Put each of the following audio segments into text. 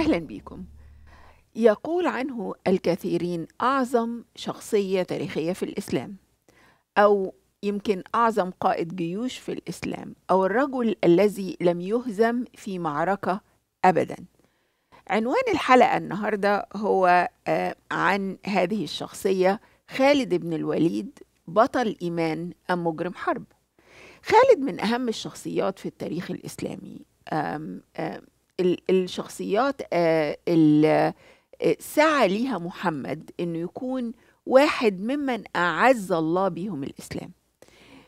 أهلا بكم يقول عنه الكثيرين أعظم شخصية تاريخية في الإسلام أو يمكن أعظم قائد جيوش في الإسلام أو الرجل الذي لم يهزم في معركة أبدا عنوان الحلقة النهاردة هو آه، عن هذه الشخصية خالد بن الوليد بطل إيمان أم مجرم حرب خالد من أهم الشخصيات في التاريخ الإسلامي الشخصيات آه، آه، سعى ليها محمد انه يكون واحد ممن اعز الله بهم الاسلام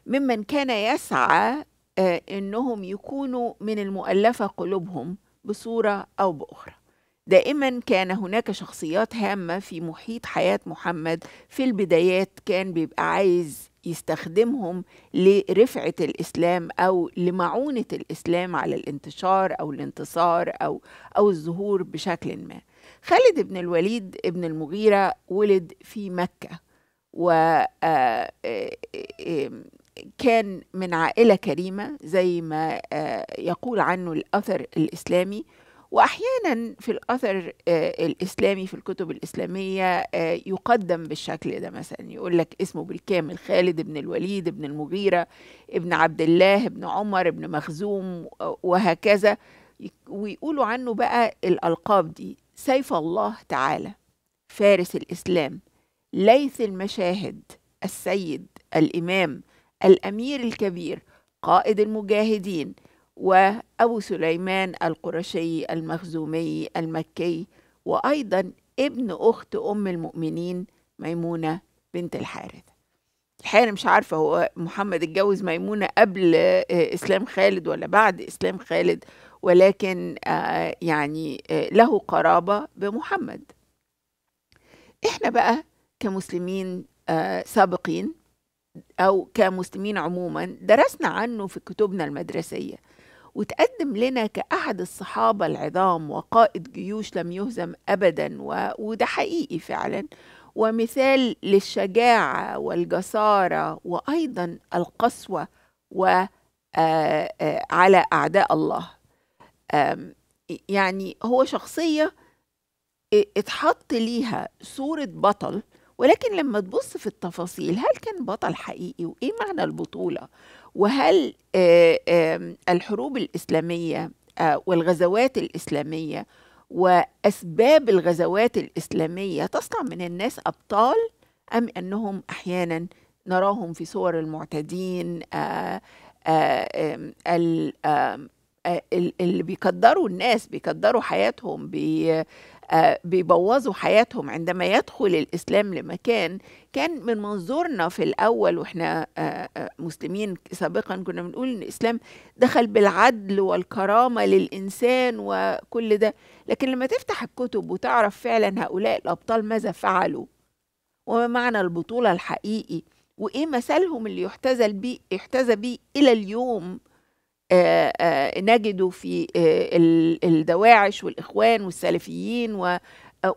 ممن كان يسعى آه، انهم يكونوا من المؤلفه قلوبهم بصوره او باخرى دائما كان هناك شخصيات هامه في محيط حياه محمد في البدايات كان بيبقى عايز يستخدمهم لرفعة الإسلام أو لمعونة الإسلام على الانتشار أو الانتصار أو أو الظهور بشكل ما. خالد بن الوليد بن المغيرة ولد في مكة و آه، آه، كان من عائلة كريمة زي ما آه، يقول عنه الأثر الإسلامي واحيانا في الاثر آه، الاسلامي في الكتب الاسلاميه آه، يقدم بالشكل ده مثلا يقول لك اسمه بالكامل خالد بن الوليد بن المغيره ابن عبد الله ابن عمر ابن مخزوم آه، وهكذا ويقولوا عنه بقى الالقاب دي سيف الله تعالى فارس الاسلام ليث المشاهد السيد الامام الامير الكبير قائد المجاهدين وأبو سليمان القرشي المخزومي المكي وأيضا ابن أخت أم المؤمنين ميمونة بنت الحارث الحقيقة مش عارفة هو محمد اتجوز ميمونة قبل آه، إسلام خالد ولا بعد إسلام خالد ولكن آه، يعني آه، له قرابة بمحمد احنا بقى كمسلمين سابقين أو كمسلمين عموما درسنا عنه في كتبنا المدرسية وتقدم لنا كأحد الصحابة العظام وقائد جيوش لم يهزم أبدا و... وده حقيقي فعلا ومثال للشجاعة والجسارة وأيضا القسوة و آه، آه، على أعداء الله يعني هو شخصية اتحط ليها صورة بطل ولكن لما تبص في التفاصيل هل كان بطل حقيقي وإيه معنى البطولة وهل آه، الحروب الإسلامية آه، والغزوات الإسلامية وأسباب الغزوات الإسلامية تصنع من الناس أبطال أم أنهم أحيانا نراهم في صور المعتدين آه، اللي بيقدروا الناس بيقدروا حياتهم بي آه، بيبوظوا حياتهم عندما يدخل الإسلام لمكان كان من منظورنا في الأول وإحنا آه، آه، مسلمين سابقا كنا بنقول إن الإسلام دخل بالعدل والكرامة للإنسان وكل ده لكن لما تفتح الكتب وتعرف فعلا هؤلاء الأبطال ماذا فعلوا وما معنى البطولة الحقيقي وإيه مثلهم اللي يحتذى بيه يحتذى بيه إلى اليوم آه، آه، نجده في آه، الدواعش والإخوان والسلفيين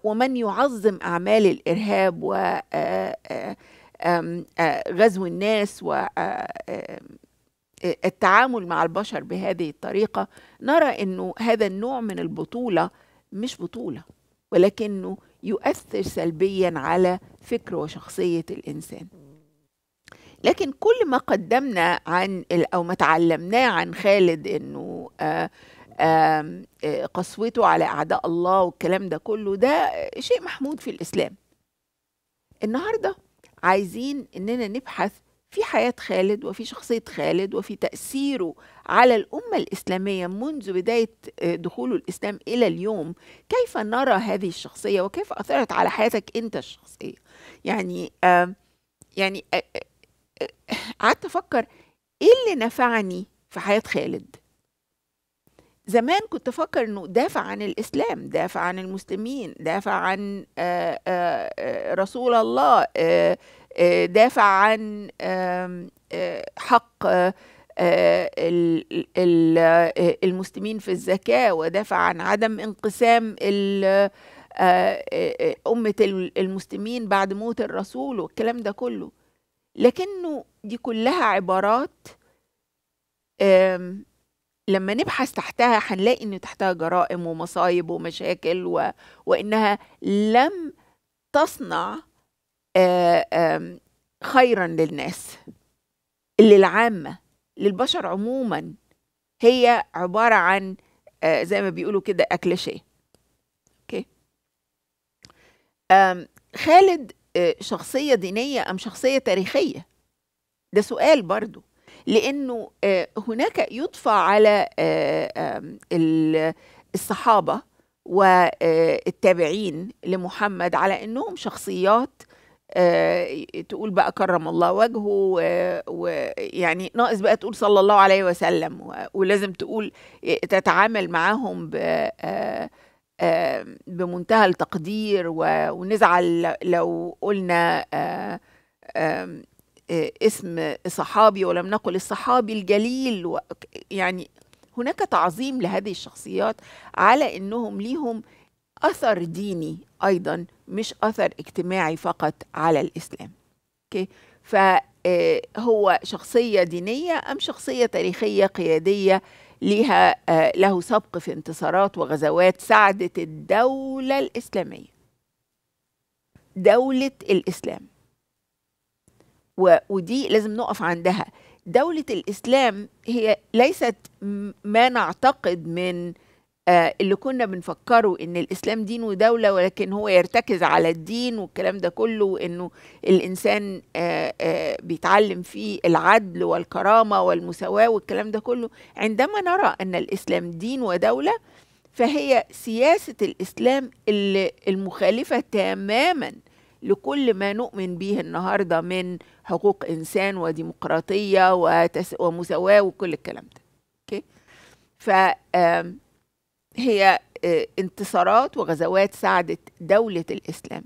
ومن يعظم أعمال الإرهاب وغزو الناس الناس والتعامل مع البشر بهذه الطريقة نرى أنه هذا النوع من البطولة مش بطولة ولكنه يؤثر سلبيا على فكر وشخصية الإنسان لكن كل ما قدمنا عن أو ما تعلمناه عن خالد إنه آه، آه، قسوته على أعداء الله والكلام ده كله ده شيء محمود في الإسلام النهاردة عايزين إننا نبحث في حياة خالد وفي شخصية خالد وفي تأثيره على الأمة الإسلامية منذ بداية آه، دخوله الإسلام إلى اليوم كيف نرى هذه الشخصية وكيف أثرت على حياتك أنت الشخصية يعني يعني قعدت افكر ايه اللي نفعني في حياه خالد زمان كنت افكر انه دافع عن الاسلام دافع عن المسلمين دافع عن آآ آه، آآ آه، آه، رسول الله آآ دافع عن حق المسلمين في الزكاه ودافع عن عدم انقسام امه المسلمين بعد موت الرسول والكلام ده كله لكنه دي كلها عبارات لما نبحث تحتها هنلاقي ان تحتها جرائم ومصايب ومشاكل و... وانها لم تصنع خيرا للناس للعامه للبشر عموما هي عباره عن زي ما بيقولوا كده اكليشيه شيء خالد آه، شخصية دينية أم شخصية تاريخية ده سؤال برضو لأنه آه، هناك يضفى على آه، الصحابة والتابعين لمحمد على أنهم شخصيات تقول بقى كرم الله وجهه ويعني ناقص بقى تقول صلى الله عليه وسلم ولازم تقول تتعامل معاهم بأ بمنتهى التقدير ونزعل لو قلنا آه، آه، اسم صحابي ولم نقل الصحابي الجليل يعني هناك تعظيم لهذه الشخصيات على انهم ليهم اثر ديني ايضا مش اثر اجتماعي فقط على الاسلام اوكي فهو آه، شخصيه دينيه ام شخصيه تاريخيه قياديه ليها آه، له سبق في انتصارات وغزوات ساعدت الدولة الإسلامية دولة الإسلام ودي لازم نقف عندها دولة الإسلام هي ليست ما نعتقد من آه، اللي كنا بنفكره ان الاسلام دين ودوله ولكن هو يرتكز على الدين والكلام ده كله وانه الانسان آه، آه، بيتعلم فيه العدل والكرامه والمساواه والكلام ده كله عندما نرى ان الاسلام دين ودوله فهي سياسه الاسلام المخالفه تماما لكل ما نؤمن به النهارده من حقوق انسان وديمقراطيه ومساواه وكل الكلام ده اوكي ف هي آه، انتصارات وغزوات ساعدت دولة الإسلام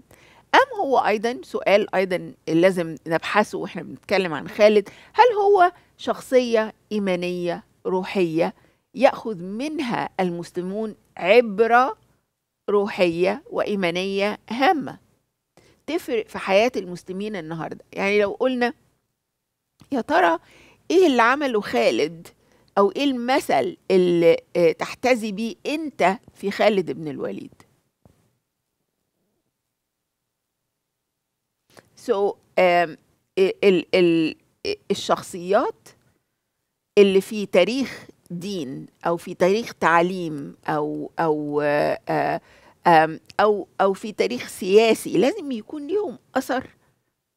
أم هو أيضا سؤال أيضا لازم نبحثه وإحنا بنتكلم عن خالد هل هو شخصية إيمانية روحية يأخذ منها المسلمون عبرة روحية وإيمانية هامة تفرق في حياة المسلمين النهاردة يعني لو قلنا يا ترى إيه اللي عمله خالد أو إيه المثل اللي آه، تحتذي بيه أنت في خالد بن الوليد سو so, um, ال ال الشخصيات اللي في تاريخ دين او في تاريخ تعليم او او آه، او او في تاريخ سياسي لازم يكون ليهم اثر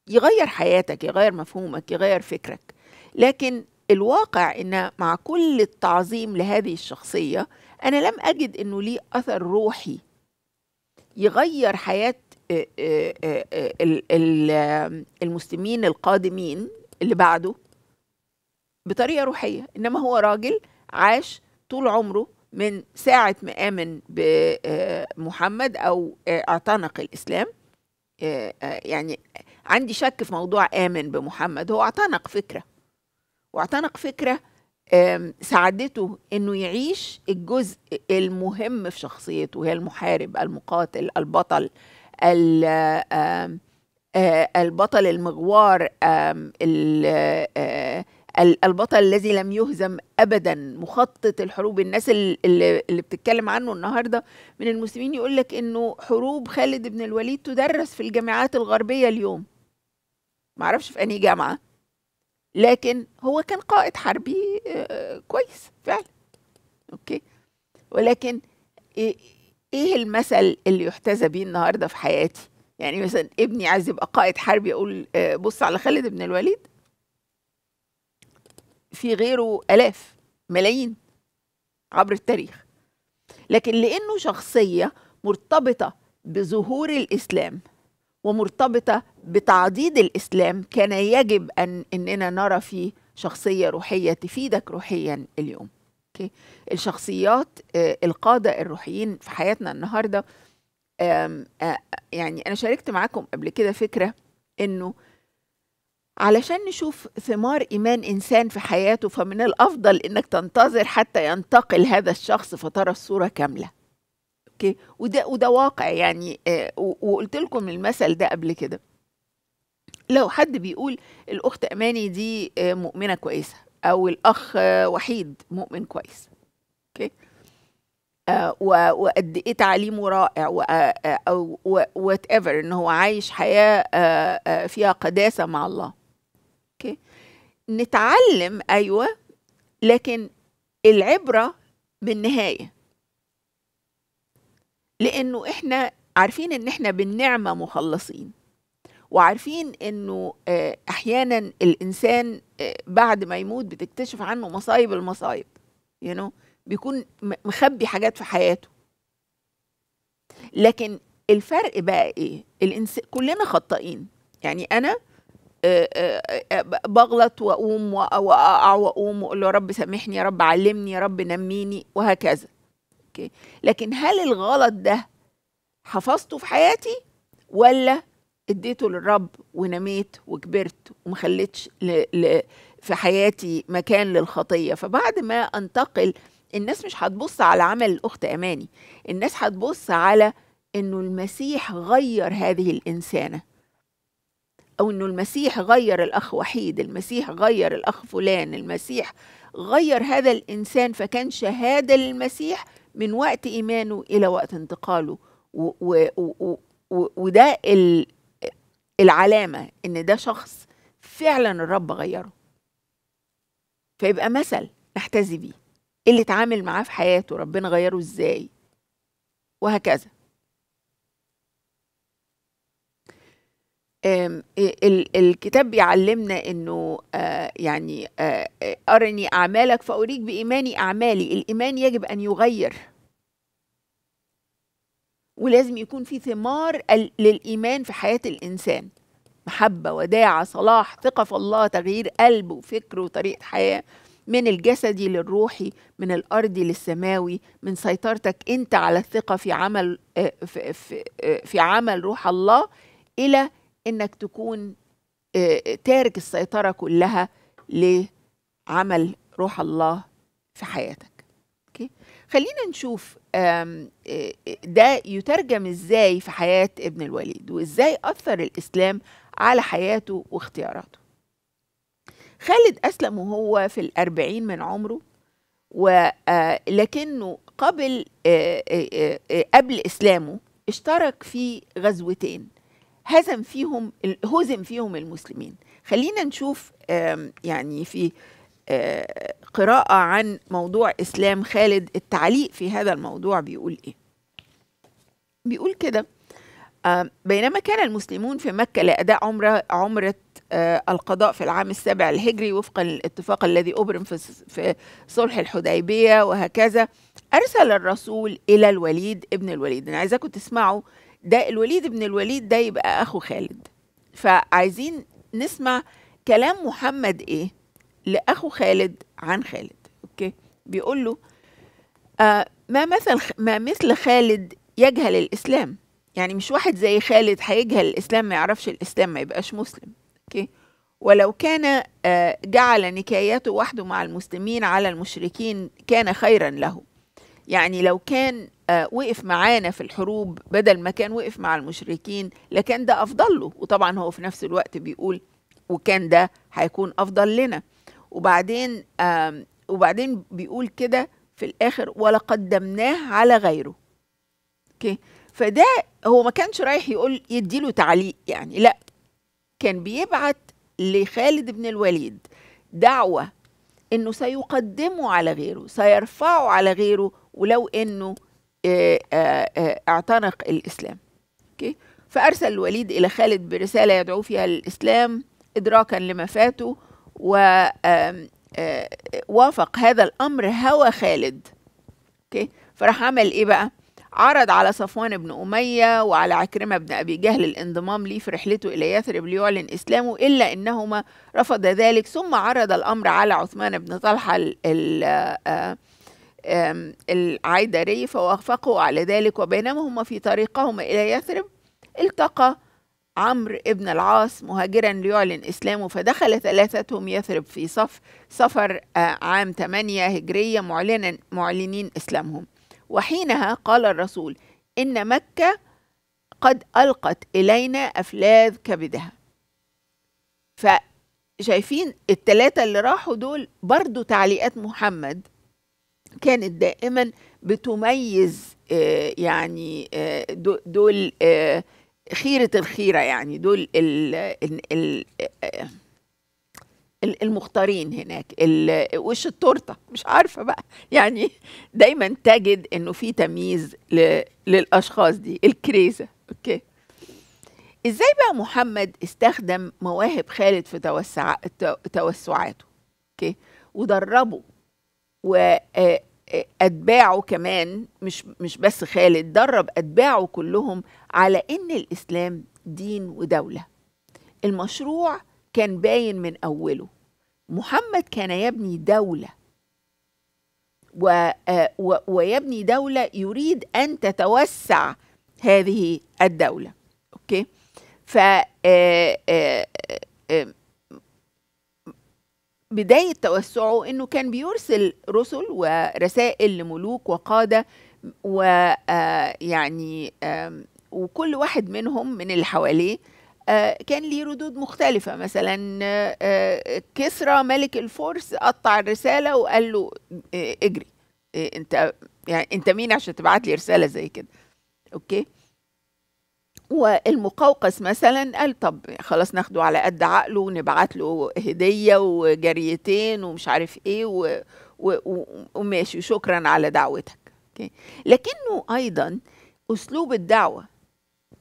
يغير حياتك يغير مفهومك يغير فكرك لكن الواقع ان مع كل التعظيم لهذه الشخصيه انا لم اجد انه ليه اثر روحي يغير حياه آه، آه، آه، المسلمين القادمين اللي بعده بطريقه روحيه انما هو راجل عاش طول عمره من ساعه ما امن بمحمد او اعتنق الاسلام يعني عندي شك في موضوع امن بمحمد هو اعتنق فكره واعتنق فكره ساعدته انه يعيش الجزء المهم في شخصيته وهي المحارب المقاتل البطل البطل المغوار البطل الذي لم يهزم ابدا مخطط الحروب الناس اللي, اللي بتتكلم عنه النهارده من المسلمين يقول لك انه حروب خالد بن الوليد تدرس في الجامعات الغربيه اليوم معرفش في انهي جامعه لكن هو كان قائد حربي آه، كويس فعلا اوكي ولكن إيه،, ايه المثل اللي يحتذى بيه النهارده في حياتي يعني مثلا ابني عايز يبقى قائد حربي اقول آه، بص على خالد بن الوليد في غيره الاف ملايين عبر التاريخ لكن لانه شخصيه مرتبطه بظهور الاسلام ومرتبطة بتعضيد الإسلام كان يجب أن إننا نرى فيه شخصية روحية تفيدك روحيا اليوم أوكي. الشخصيات آه، القادة الروحيين في حياتنا النهاردة يعني أنا شاركت معاكم قبل كده فكرة إنه علشان نشوف ثمار إيمان إنسان في حياته فمن الأفضل إنك تنتظر حتى ينتقل هذا الشخص فترى الصورة كاملة اوكي وده وده واقع يعني آه، وقلت لكم المثل ده قبل كده لو حد بيقول الاخت اماني دي آه، مؤمنه كويسه او الاخ آه، وحيد مؤمن كويس اوكي آه وقد ايه تعليمه رائع او وات ايفر ان هو عايش حياه آه آه فيها قداسه مع الله اوكي نتعلم ايوه لكن العبره بالنهايه لانه احنا عارفين ان احنا بالنعمه مخلصين وعارفين انه آه، احيانا الانسان آه، بعد ما يموت بتكتشف عنه مصايب المصايب يو you know? بيكون مخبي حاجات في حياته لكن الفرق بقى ايه الإنس... كلنا خطائين يعني انا آه، بغلط واقوم واقع واقوم واقول له يا رب سامحني يا رب علمني يا رب نميني وهكذا اوكي لكن هل الغلط ده حفظته في حياتي ولا اديته للرب ونميت وكبرت وما خليتش في حياتي مكان للخطيه فبعد ما انتقل الناس مش هتبص على عمل الاخت اماني الناس هتبص على انه المسيح غير هذه الانسانه او انه المسيح غير الاخ وحيد المسيح غير الاخ فلان المسيح غير هذا الانسان فكان شهاده للمسيح من وقت إيمانه إلى وقت انتقاله و وده العلامة إن ده شخص فعلا الرب غيره فيبقى مثل نحتذي بيه اللي اتعامل معاه في حياته ربنا غيره ازاي وهكذا الكتاب بيعلمنا انه يعني ارني اعمالك فاريك بايماني اعمالي الايمان يجب ان يغير ولازم يكون في ثمار للايمان في حياه الانسان محبه وداعه صلاح ثقه في الله تغيير قلب وفكر وطريقه حياه من الجسدي للروحي من الارضي للسماوي من سيطرتك انت على الثقه في عمل في, في, في عمل روح الله الى انك تكون آه، تارك السيطره كلها لعمل روح الله في حياتك اوكي خلينا نشوف آه، ده يترجم ازاي في حياه ابن الوليد وازاي اثر الاسلام على حياته واختياراته خالد اسلم وهو في الاربعين من عمره ولكنه آه، قبل قبل اسلامه اشترك في غزوتين هزم فيهم هزم فيهم المسلمين خلينا نشوف يعني في قراءة عن موضوع إسلام خالد التعليق في هذا الموضوع بيقول إيه بيقول كده بينما كان المسلمون في مكة لأداء عمرة عمرة القضاء في العام السابع الهجري وفقا للاتفاق الذي أبرم في صلح الحديبية وهكذا أرسل الرسول إلى الوليد ابن الوليد أنا عايزاكم تسمعوا ده الوليد بن الوليد ده يبقى اخو خالد فعايزين نسمع كلام محمد ايه لاخو خالد عن خالد اوكي بيقول له آه ما مثل ما مثل خالد يجهل الاسلام يعني مش واحد زي خالد هيجهل الاسلام ما يعرفش الاسلام ما يبقاش مسلم اوكي ولو كان آه جعل نكاياته وحده مع المسلمين على المشركين كان خيرا له يعني لو كان آه، وقف معانا في الحروب بدل ما كان وقف مع المشركين لكان ده أفضل له وطبعا هو في نفس الوقت بيقول وكان ده هيكون أفضل لنا وبعدين وبعدين بيقول كده في الآخر ولقدمناه على غيره أوكي فده هو ما كانش رايح يقول يديله تعليق يعني لا كان بيبعت لخالد بن الوليد دعوة انه سيقدمه على غيره سيرفعه على غيره ولو انه آه، آه، آه، اعتنق الاسلام اوكي فارسل الوليد الى خالد برساله يدعو فيها للاسلام ادراكا لما فاته ووافق هذا الامر هوى خالد اوكي فراح عمل ايه بقى عرض على صفوان بن أمية وعلى عكرمة بن أبي جهل الانضمام ليه في رحلته إلى يثرب ليعلن إسلامه إلا أنهما رفض ذلك ثم عرض الأمر على عثمان بن طلحة العيدري فوافقوا على ذلك وبينما هم في طريقهم إلى يثرب التقى عمرو ابن العاص مهاجرا ليعلن إسلامه فدخل ثلاثتهم يثرب في صف سفر آه، عام 8 هجرية معلنا معلنين إسلامهم وحينها قال الرسول إن مكة قد ألقت إلينا أفلاذ كبدها فشايفين الثلاثة اللي راحوا دول برضو تعليقات محمد كانت دائما بتميز آه، يعني آه، دول آه، خيرة الخيرة يعني دول المختارين هناك وش التورته مش عارفه بقى يعني دايما تجد انه في تمييز للاشخاص دي الكريزه اوكي ازاي بقى محمد استخدم مواهب خالد في توسع توسعاته اوكي ودربه وأتباعه كمان مش مش بس خالد درب أتباعه كلهم على إن الإسلام دين ودولة المشروع كان باين من أوله محمد كان يبني دولة و آه، ويبني دولة يريد أن تتوسع هذه الدولة أوكي ف آه، آه، بداية توسعه أنه كان بيرسل رسل ورسائل لملوك وقادة ويعني آه، وكل واحد منهم من اللي حواليه آه، كان ليه ردود مختلفة مثلا آه، كسرى ملك الفرس قطع الرسالة وقال له اجري انت يعني انت مين عشان تبعت لي رسالة زي كده اوكي والمقوقس مثلا قال طب خلاص ناخده على قد عقله ونبعت له هديه وجريتين ومش عارف ايه و... و... و... وماشي شكرا على دعوتك لكنه ايضا اسلوب الدعوه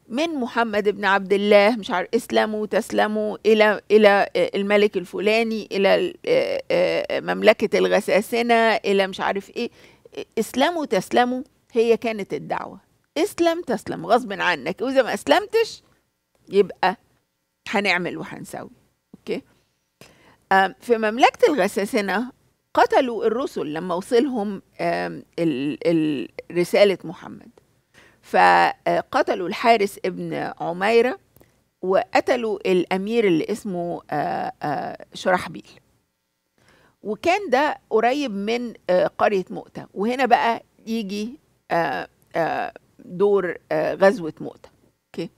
من محمد بن عبد الله مش عارف اسلموا تسلموا الى الى الملك الفلاني الى مملكه الغساسنه الى مش عارف ايه اسلموا تسلموا هي كانت الدعوه اسلم تسلم غصب عنك واذا ما اسلمتش يبقى هنعمل وهنسوي اوكي في مملكه الغساسنه قتلوا الرسل لما وصلهم رساله محمد فقتلوا الحارس ابن عميره وقتلوا الامير اللي اسمه شرحبيل وكان ده قريب من قريه مؤتة وهنا بقى يجي دور آه، غزوة مؤتة أوكي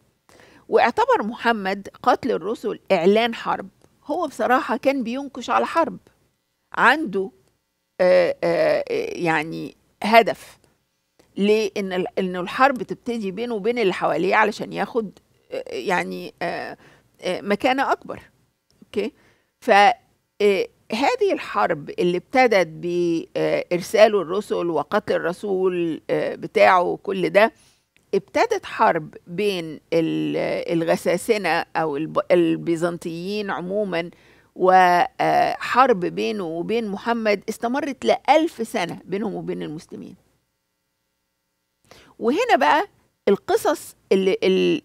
واعتبر محمد قتل الرسل إعلان حرب هو بصراحة كان بينكش على حرب عنده آه، آه، يعني هدف لأن إن الحرب تبتدي بينه وبين اللي حواليه علشان ياخد يعني مكانة أكبر أوكي ف هذه الحرب اللي ابتدت بإرسال الرسل وقتل الرسول آه، بتاعه وكل ده ابتدت حرب بين الغساسنة أو البيزنطيين عموما وحرب آه، بينه وبين محمد استمرت لألف سنة بينهم وبين المسلمين وهنا بقى القصص اللي,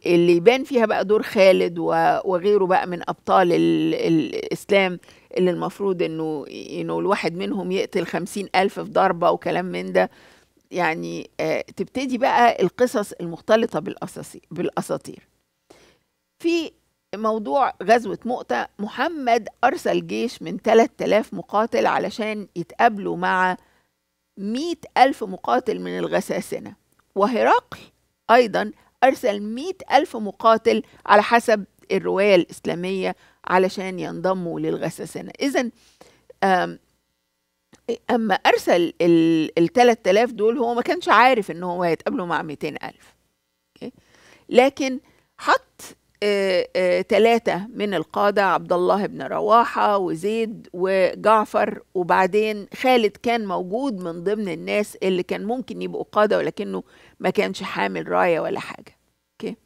اللي يبان فيها بقى دور خالد وغيره بقى من ابطال الاسلام اللي المفروض انه انه الواحد منهم يقتل خمسين الف في ضربه وكلام من ده يعني آه، تبتدي بقى القصص المختلطه بالاساطير في موضوع غزوة مؤتة محمد أرسل جيش من 3000 مقاتل علشان يتقابلوا مع 100 ألف مقاتل من الغساسنة وهرقل أيضا أرسل مئة ألف مقاتل على حسب الرواية الإسلامية علشان ينضموا للغساسنة إذا أما أرسل الثلاث تلاف دول هو ما كانش عارف إن هو هيتقابلوا مع ميتين ألف لكن حط ثلاثة من القادة عبد الله بن رواحة وزيد وجعفر وبعدين خالد كان موجود من ضمن الناس اللي كان ممكن يبقوا قادة ولكنه ما كانش حامل راية ولا حاجة اوكي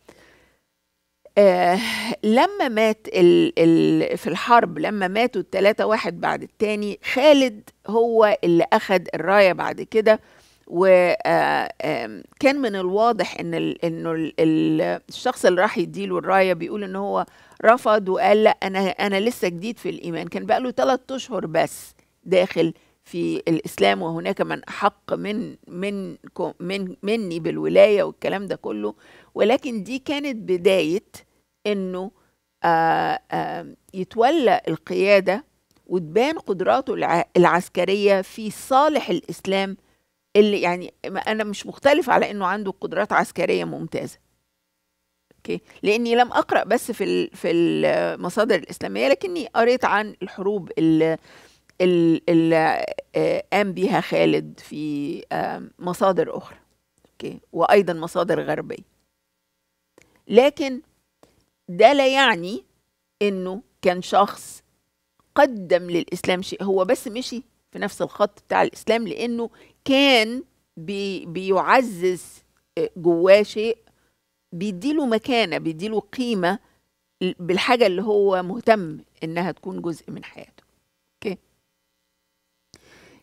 آه لما مات ال ال في الحرب لما ماتوا التلاتة واحد بعد التاني خالد هو اللي أخد الراية بعد كده وكان آه، من الواضح ان انه ال الشخص اللي راح يديله الرايه بيقول ان هو رفض وقال لا انا انا لسه جديد في الايمان كان بقاله ثلاث اشهر بس داخل في الاسلام وهناك من احق من من من مني بالولايه والكلام ده كله ولكن دي كانت بدايه انه آه، آه، يتولى القياده وتبان قدراته العسكريه في صالح الاسلام اللي يعني انا مش مختلف على انه عنده قدرات عسكريه ممتازه اوكي لاني لم اقرا بس في في المصادر الاسلاميه لكني قريت عن الحروب اللي اللي قام آه، بيها خالد في مصادر أخرى أوكي. وأيضا مصادر غربية لكن ده لا يعني أنه كان شخص قدم للإسلام شيء هو بس مشي في نفس الخط بتاع الإسلام لأنه كان بي بيعزز آه، جواه شيء بيديله مكانة بيديله قيمة بالحاجة اللي هو مهتم إنها تكون جزء من حياته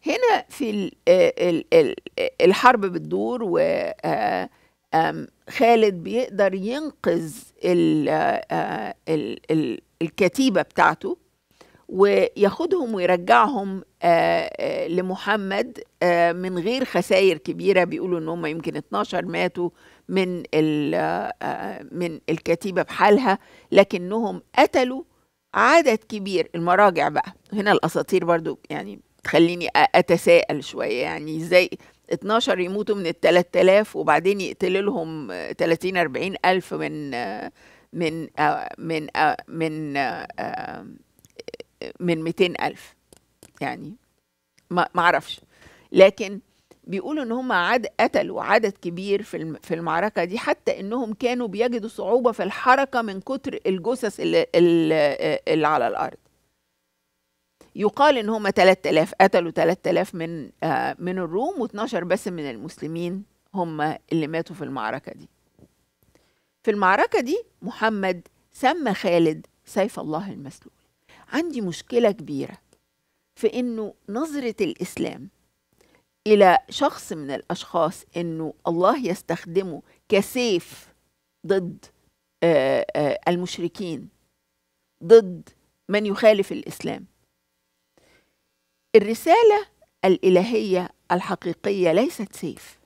هنا في آه، الحرب بتدور و آه، خالد بيقدر ينقذ آه، الكتيبة بتاعته وياخدهم ويرجعهم لمحمد من غير خسائر كبيرة بيقولوا ان هم يمكن 12 ماتوا من من الكتيبة بحالها لكنهم قتلوا عدد كبير المراجع بقى هنا الأساطير برضو يعني تخليني اتساءل شويه يعني ازاي 12 يموتوا من ال 3000 وبعدين يقتل لهم 30 40 الف من من من من من 200 الف يعني ما اعرفش لكن بيقولوا ان هم عد قتلوا عدد كبير في في المعركه دي حتى انهم كانوا بيجدوا صعوبه في الحركه من كتر الجثث اللي, اللي على الارض يقال ان هم 3000 قتلوا 3000 من آه من الروم و12 بس من المسلمين هم اللي ماتوا في المعركه دي في المعركه دي محمد سمى خالد سيف الله المسلول عندي مشكله كبيره في انه نظره الاسلام الى شخص من الاشخاص انه الله يستخدمه كسيف ضد آآ آه، آآ آه، المشركين ضد من يخالف الاسلام الرسالة الإلهية الحقيقية ليست سيف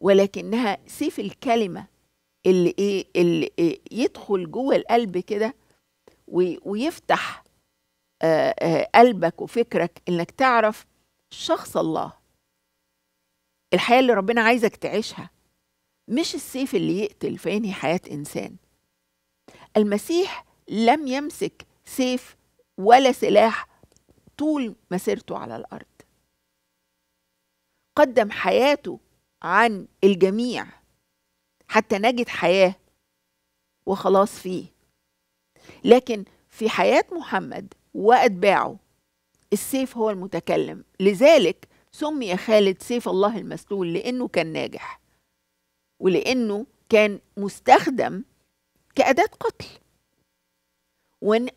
ولكنها سيف الكلمة اللي إيه اللي إيه يدخل جوه القلب كده ويفتح آه، آه، قلبك وفكرك إنك تعرف شخص الله الحياة اللي ربنا عايزك تعيشها مش السيف اللي يقتل فينهي حياة إنسان المسيح لم يمسك سيف ولا سلاح طول مسيرته على الارض قدم حياته عن الجميع حتى نجد حياه وخلاص فيه لكن في حياه محمد واتباعه السيف هو المتكلم لذلك سمي خالد سيف الله المسلول لانه كان ناجح ولانه كان مستخدم كاداه قتل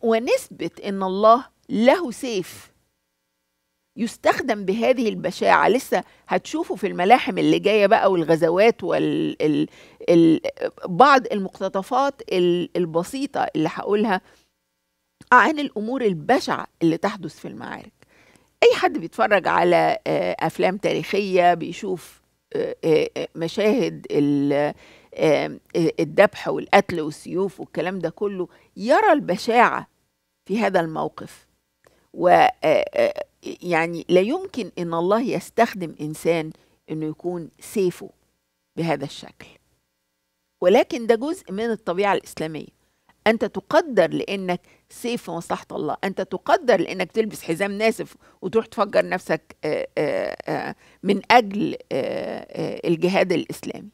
ونسبه ان الله له سيف يستخدم بهذه البشاعة لسه هتشوفوا في الملاحم اللي جاية بقى والغزوات وال ال ال بعض المقتطفات البسيطة اللي هقولها عن الأمور البشعة اللي تحدث في المعارك أي حد بيتفرج على آه، أفلام تاريخية بيشوف آه، آه، مشاهد الدبح والقتل والسيوف والكلام ده كله يرى البشاعة في هذا الموقف و آه، آه، يعني لا يمكن ان الله يستخدم انسان انه يكون سيفه بهذا الشكل ولكن ده جزء من الطبيعه الاسلاميه انت تقدر لانك سيف مصلحه الله انت تقدر لانك تلبس حزام ناسف وتروح تفجر نفسك آه، من اجل الجهاد الاسلامي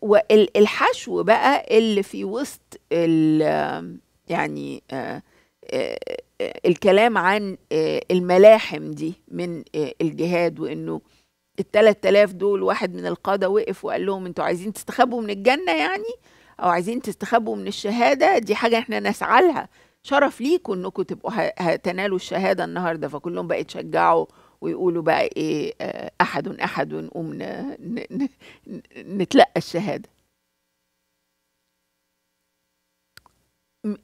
والحشو بقى اللي في وسط يعني الكلام عن آه، الملاحم دي من آه، الجهاد وانه ال 3000 دول واحد من القاده وقف وقال لهم انتوا عايزين تستخبوا من الجنه يعني او عايزين تستخبوا من الشهاده دي حاجه احنا نسعى لها شرف ليكم انكم تبقوا هتنالوا الشهاده النهارده فكلهم بقى يتشجعوا ويقولوا بقى ايه آه، احد احد ونقوم نتلقى الشهاده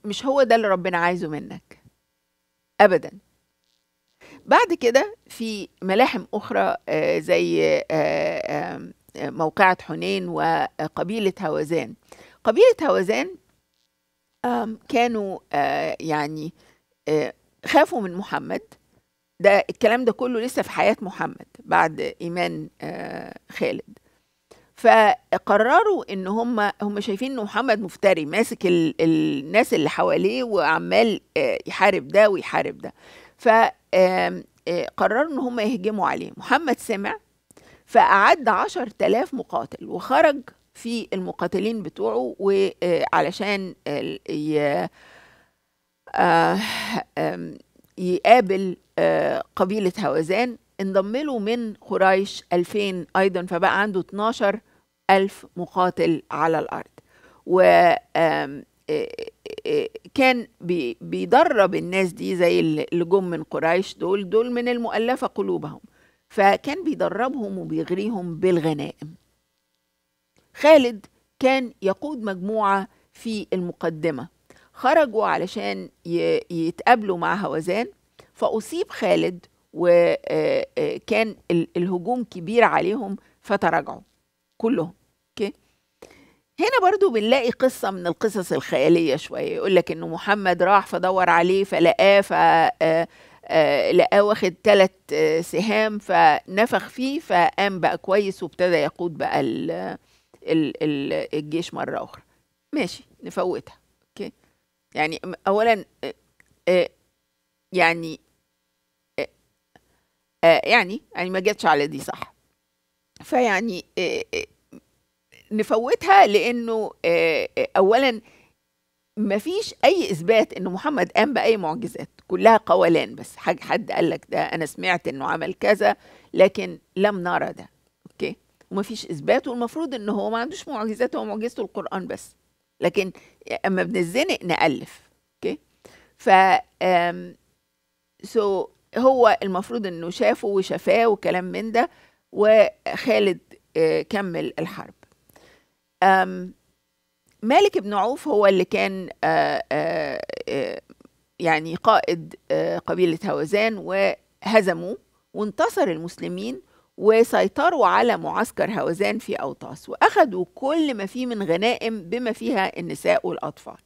مش هو ده اللي ربنا عايزه منك أبدا بعد كده في ملاحم أخرى آه، زي آه، آه، موقعة حنين وقبيلة هوازان قبيلة هوازان كانوا يعني خافوا من محمد ده الكلام ده كله لسه في حياة محمد بعد إيمان خالد فقرروا ان هم هم شايفين ان محمد مفتري ماسك ال... الناس اللي حواليه وعمال آه، يحارب ده ويحارب ده فقرروا آه، ان هم يهجموا عليه محمد سمع فأعد عشر تلاف مقاتل وخرج في المقاتلين بتوعه وعلشان آه، يقابل قبيلة هوازان انضم له من قريش 2000 أيضا فبقى عنده 12 ألف مقاتل على الأرض وكان آه، آه، آه، بيدرب الناس دي زي اللي جم من قريش دول دول من المؤلفة قلوبهم فكان بيدربهم وبيغريهم بالغنائم خالد كان يقود مجموعة في المقدمة خرجوا علشان يتقابلوا مع هوزان فأصيب خالد وكان الهجوم كبير عليهم فتراجعوا كلهم اوكي هنا برضو بنلاقي قصة من القصص الخيالية شوية يقول لك إنه محمد راح فدور عليه فلقاه ف آه، آه، لقاه واخد ثلاث آه، سهام فنفخ فيه فقام بقى كويس وابتدى يقود بقى الـ الـ الـ الجيش مرة أخرى ماشي نفوتها أوكي يعني أولا يعني يعني يعني ما جاتش على دي صح فيعني نفوتها لانه اولا ما فيش اي اثبات ان محمد قام باي معجزات كلها قولان بس حد قال لك ده انا سمعت انه عمل كذا لكن لم نرى ده اوكي وما فيش اثبات والمفروض ان هو ما عندوش معجزات هو معجزته القران بس لكن اما بنتزنق نالف اوكي ف سو آمم، هو المفروض انه شافه وشفاه وكلام من ده وخالد آه، كمل الحرب مالك بن عوف هو اللي كان آه، آه، يعني قائد قبيلة هوزان وهزموا وانتصر المسلمين وسيطروا على معسكر هوزان في أوطاس وأخذوا كل ما فيه من غنائم بما فيها النساء والأطفال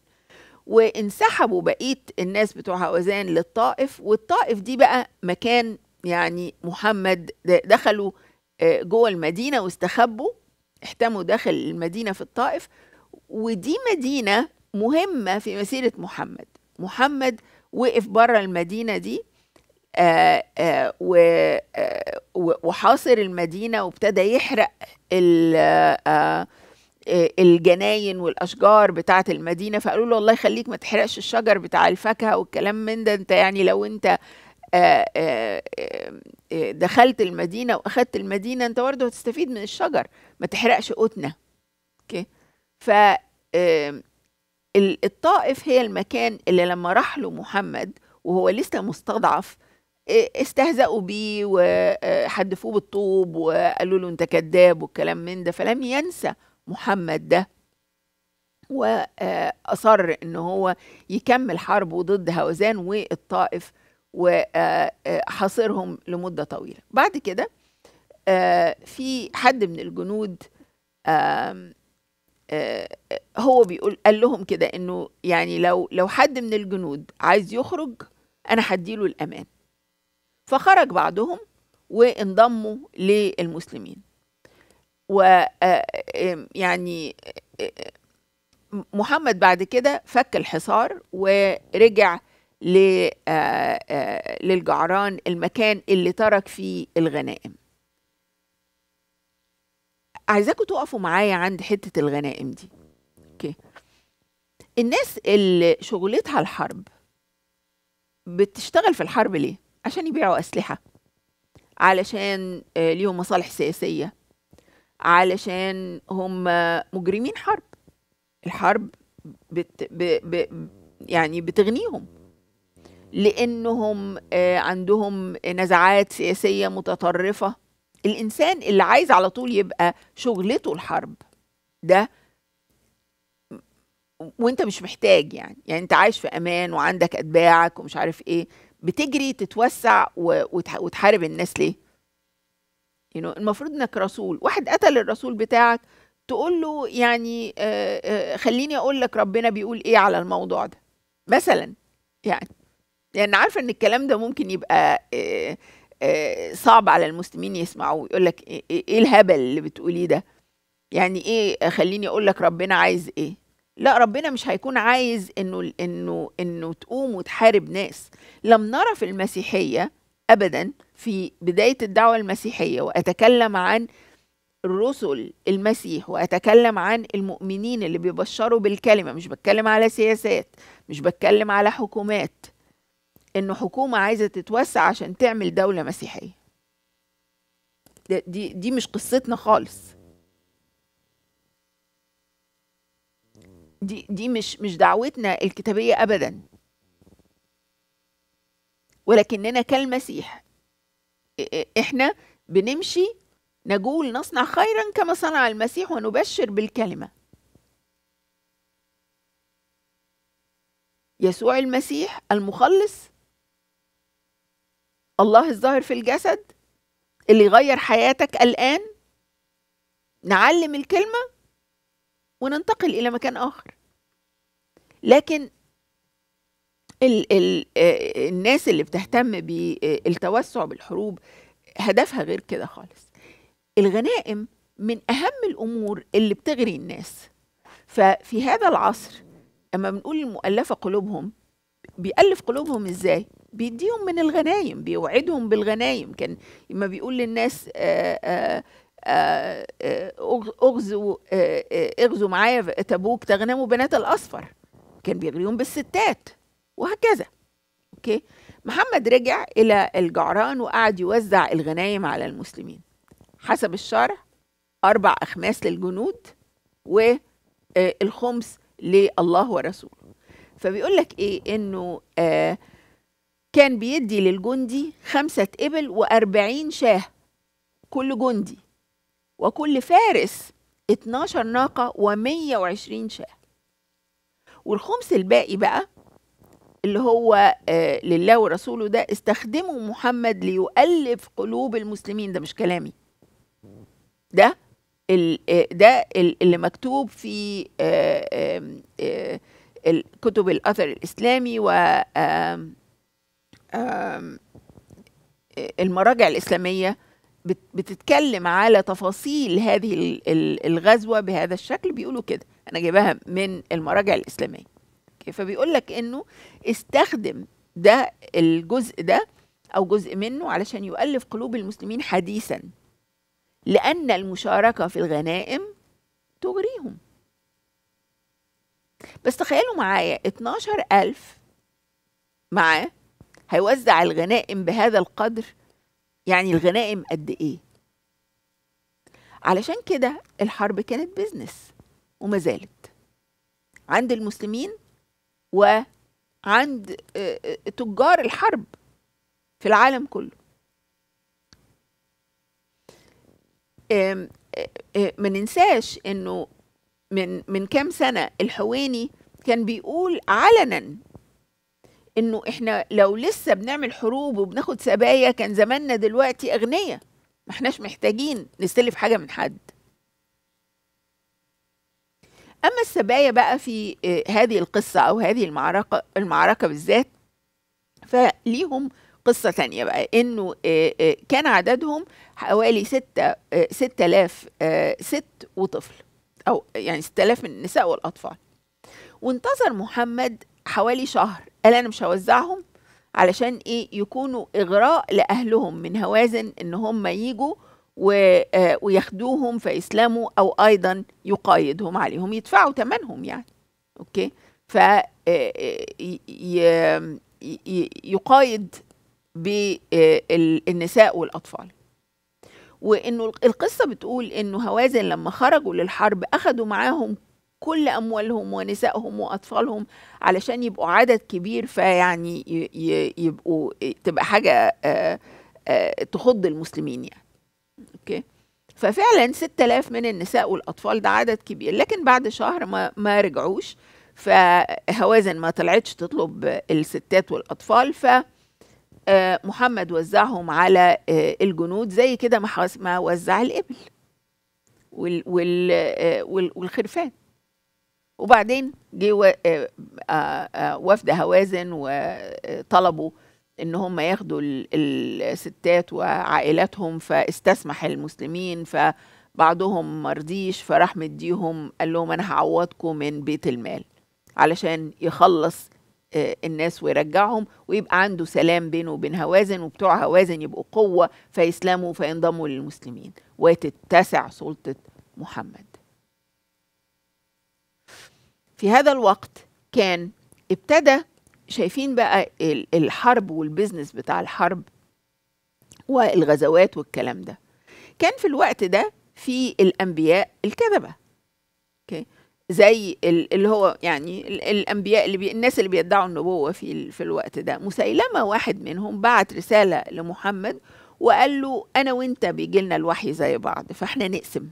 وانسحبوا بقية الناس بتوع هوزان للطائف والطائف دي بقى مكان يعني محمد دخلوا آه، جوه المدينه واستخبوا احتموا داخل المدينه في الطائف ودي مدينه مهمه في مسيره محمد محمد وقف بره المدينه دي آه، آه، وحاصر المدينه وابتدى يحرق الجناين والاشجار بتاعه المدينه فقالوا له الله يخليك ما تحرقش الشجر بتاع الفاكهه والكلام من ده انت يعني لو انت آه، آه، آه، دخلت المدينه واخدت المدينه انت برضه هتستفيد من الشجر ما تحرقش قوتنا اوكي ف الطائف هي المكان اللي لما راح له محمد وهو لسه مستضعف استهزأوا بيه وحدفوه بالطوب وقالوا له انت كذاب والكلام من ده فلم ينسى محمد ده وأصر ان هو يكمل حربه ضد هوزان والطائف وحاصرهم آه، آه، لمدة طويلة بعد كده آه، في حد من الجنود هو بيقول قال لهم كده انه يعني لو لو حد من الجنود عايز يخرج انا هديله الامان فخرج بعضهم وانضموا للمسلمين و يعني محمد بعد كده فك الحصار ورجع آه، آه، للجعران المكان اللي ترك فيه الغنائم عايزاكم تقفوا معايا عند حتة الغنائم دي أوكي. الناس اللي شغلتها الحرب بتشتغل في الحرب ليه؟ عشان يبيعوا أسلحة علشان آه، ليهم مصالح سياسية علشان هم مجرمين حرب الحرب بت... ب... ب... يعني بتغنيهم لانهم آه، عندهم نزعات سياسيه متطرفه الانسان اللي عايز على طول يبقى شغلته الحرب ده وانت مش محتاج يعني يعني انت عايش في امان وعندك اتباعك ومش عارف ايه بتجري تتوسع وتحارب الناس ليه يعني المفروض انك رسول واحد قتل الرسول بتاعك تقول له يعني آه، آه، خليني اقول لك ربنا بيقول ايه على الموضوع ده مثلا يعني لان يعني عارفه ان الكلام ده ممكن يبقى آه، آه، صعب على المسلمين يسمعوه يقول لك إيه،, إيه،, ايه الهبل اللي بتقوليه ده يعني ايه خليني اقول لك ربنا عايز ايه لا ربنا مش هيكون عايز انه انه انه تقوم وتحارب ناس لم نرى في المسيحيه ابدا في بدايه الدعوه المسيحيه واتكلم عن الرسل المسيح واتكلم عن المؤمنين اللي بيبشروا بالكلمه مش بتكلم على سياسات مش بتكلم على حكومات انه حكومه عايزه تتوسع عشان تعمل دوله مسيحيه دي دي مش قصتنا خالص دي دي مش مش دعوتنا الكتابيه ابدا ولكننا كالمسيح احنا بنمشي نقول نصنع خيرا كما صنع المسيح ونبشر بالكلمه يسوع المسيح المخلص الله الظاهر في الجسد اللي يغير حياتك الآن نعلم الكلمة وننتقل إلى مكان آخر لكن ال ال آه، الناس اللي بتهتم بالتوسع آه، بالحروب هدفها غير كده خالص الغنائم من أهم الأمور اللي بتغري الناس ففي هذا العصر أما بنقول المؤلفة قلوبهم بيألف قلوبهم إزاي بيديهم من الغنايم بيوعدهم بالغنايم كان لما بيقول للناس آه، آه، آه، اغزوا اغزوا معايا تبوك تغنموا بنات الاصفر كان بيغريهم بالستات وهكذا اوكي محمد رجع الى الجعران وقعد يوزع الغنايم على المسلمين حسب الشرع اربع اخماس للجنود والخمس لله ورسوله فبيقول لك ايه انه آه كان بيدي للجندي خمسة إبل وأربعين شاه كل جندي وكل فارس اتناشر ناقه ومية وعشرين شاه والخمس الباقي بقى اللي هو آه، لله ورسوله ده استخدمه محمد ليؤلف قلوب المسلمين ده مش كلامي ده آه، ده اللي مكتوب في آه، كتب الأثر الإسلامي و المراجع الإسلامية بتتكلم على تفاصيل هذه الغزوة بهذا الشكل بيقولوا كده أنا جايباها من المراجع الإسلامية فبيقول لك إنه استخدم ده الجزء ده أو جزء منه علشان يؤلف قلوب المسلمين حديثا لأن المشاركة في الغنائم تغريهم بس تخيلوا معايا 12000 معاه هيوزع الغنائم بهذا القدر يعني الغنائم قد ايه علشان كده الحرب كانت بيزنس وما زالت عند المسلمين وعند آه، آه، تجار الحرب في العالم كله آه، ما ننساش انه من من كام سنه الحويني كان بيقول علنا انه احنا لو لسه بنعمل حروب وبناخد سبايا كان زماننا دلوقتي اغنياء ما احناش محتاجين نستلف حاجه من حد اما السبايا بقى في آه، هذه القصه او هذه المعركه المعركه بالذات فليهم قصة تانية بقى إنه آه، آه، كان عددهم حوالي ستة ستة آلاف ست وطفل أو يعني ستة آلاف من النساء والأطفال وانتظر محمد حوالي شهر قال انا مش هوزعهم علشان ايه يكونوا اغراء لاهلهم من هوازن ان هم يجوا آه، وياخدوهم فيسلموا او ايضا يقايدهم عليهم يدفعوا ثمنهم يعني اوكي ف آه، آه، يقايد بالنساء والاطفال وانه القصه بتقول انه هوازن لما خرجوا للحرب اخذوا معاهم كل أموالهم ونسائهم وأطفالهم علشان يبقوا عدد كبير فيعني في يبقوا تبقى حاجة آه، آه، تخض المسلمين يعني أوكي ففعلا 6000 من النساء والأطفال ده عدد كبير لكن بعد شهر ما, ما رجعوش فهوازن ما طلعتش تطلب الستات والأطفال ف آه، محمد وزعهم على الجنود زي كده ما وزع الإبل والخرفان وبعدين جه آه، آه، آه، وفد هوازن وطلبوا ان هم ياخدوا الستات وعائلاتهم فاستسمح المسلمين فبعضهم مرضيش فراح مديهم قال لهم انا هعوضكم من بيت المال علشان يخلص الناس ويرجعهم ويبقى عنده سلام بينه وبين هوازن وبتوع هوازن يبقوا قوة فيسلموا فينضموا للمسلمين وتتسع سلطة محمد في هذا الوقت كان ابتدى شايفين بقى الحرب والبزنس بتاع الحرب والغزوات والكلام ده كان في الوقت ده في الانبياء الكذبه اوكي زي اللي هو يعني الانبياء اللي بي الناس اللي بيدعوا النبوه في في الوقت ده مسيلمه واحد منهم بعت رساله لمحمد وقال له انا وانت بيجي لنا الوحي زي بعض فاحنا نقسم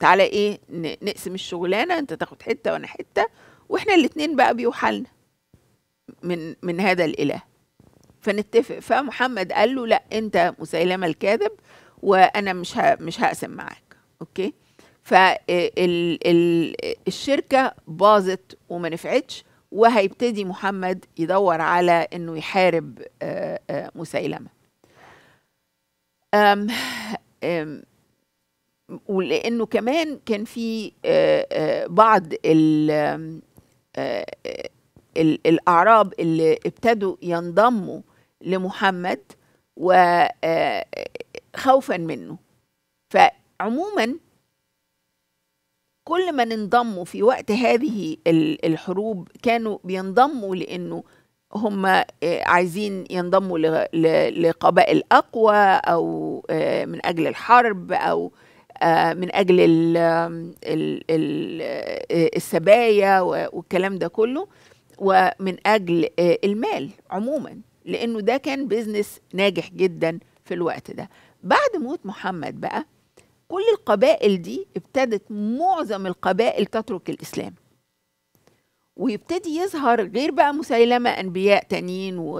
تعالى ايه نقسم الشغلانه انت تاخد حته وانا حته واحنا الاتنين بقى بيوحلنا من من هذا الاله فنتفق فمحمد قال له لا انت مسيلمه الكاذب وانا مش مش هقسم معاك اوكي فالشركه باظت وما نفعتش وهيبتدي محمد يدور على انه يحارب آه، آه، مسيلمه أم أم ولانه كمان كان في آه، آه، بعض آه، ال الاعراب اللي ابتدوا ينضموا لمحمد وخوفا منه فعموما كل من انضموا في وقت هذه الحروب كانوا بينضموا لانه هم عايزين ينضموا لقبائل اقوى او من اجل الحرب او آه، من أجل آه، السبايا والكلام ده كله ومن أجل آه، المال عموما لأنه ده كان بيزنس ناجح جدا في الوقت ده بعد موت محمد بقى كل القبائل دي ابتدت معظم القبائل تترك الإسلام ويبتدي يظهر غير بقى مسيلمة أنبياء تانيين و